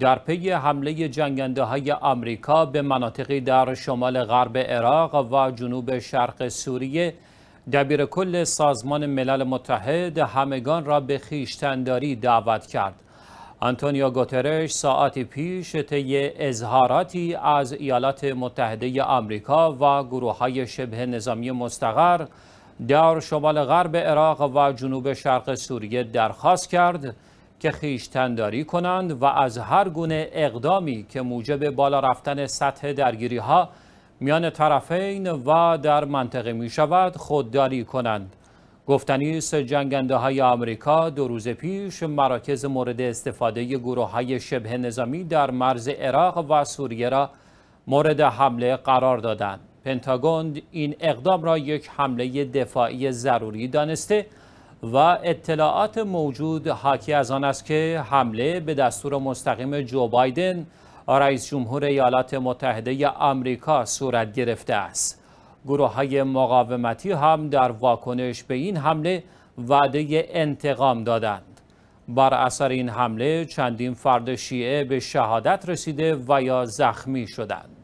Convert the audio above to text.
در پی حمله جنگنده های آمریکا به مناطقی در شمال غرب عراق و جنوب شرق سوریه دبیر کل سازمان ملل متحد همگان را به خیشتنداری دعوت کرد آنتونیو گوترش ساعتی پیش طی اظهاراتی از ایالات متحده آمریکا و گروه های شبه نظامی مستقر در شمال غرب عراق و جنوب شرق سوریه درخواست کرد که خیشتنداری کنند و از هر گونه اقدامی که موجب بالا رفتن سطح درگیری ها میان طرفین و در منطقه می شود خودداری کنند. گفتنی است جنگنده های آمریکا دو روز پیش مراکز مورد استفاده گروه های شبه نظامی در مرز عراق و سوریه را مورد حمله قرار دادند. پنتاگون این اقدام را یک حمله دفاعی ضروری دانسته و اطلاعات موجود حاکی از آن است که حمله به دستور مستقیم جو بایدن رئیس جمهور ایالات متحده آمریکا صورت گرفته است گروه های مقاومتی هم در واکنش به این حمله وعده انتقام دادند بر اثر این حمله چندین فرد شیعه به شهادت رسیده و یا زخمی شدند